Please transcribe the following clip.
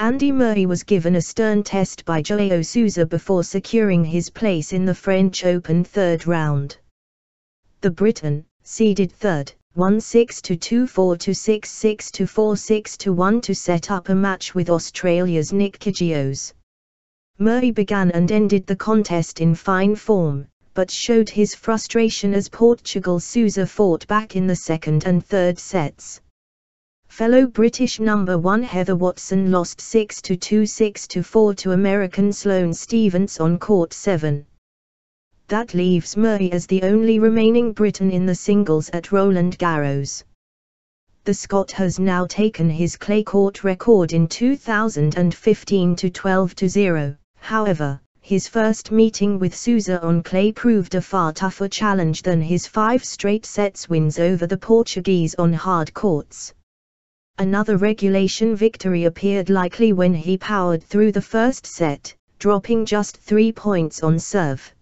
Andy Murray was given a stern test by Joao Sousa before securing his place in the French Open third round. The Briton, seeded third, won 6-2 4-6 6-4 6-1 to set up a match with Australia's Nick Kyrgios. Murray began and ended the contest in fine form, but showed his frustration as Portugal Sousa fought back in the second and third sets. Fellow British number 1 Heather Watson lost 6-2 6-4 to American Sloane Stevens on court 7. That leaves Murray as the only remaining Briton in the singles at Roland Garros. The Scot has now taken his clay court record in 2015 to 12 to 0. However, his first meeting with Souza on clay proved a far tougher challenge than his five straight sets wins over the Portuguese on hard courts another regulation victory appeared likely when he powered through the first set, dropping just three points on serve.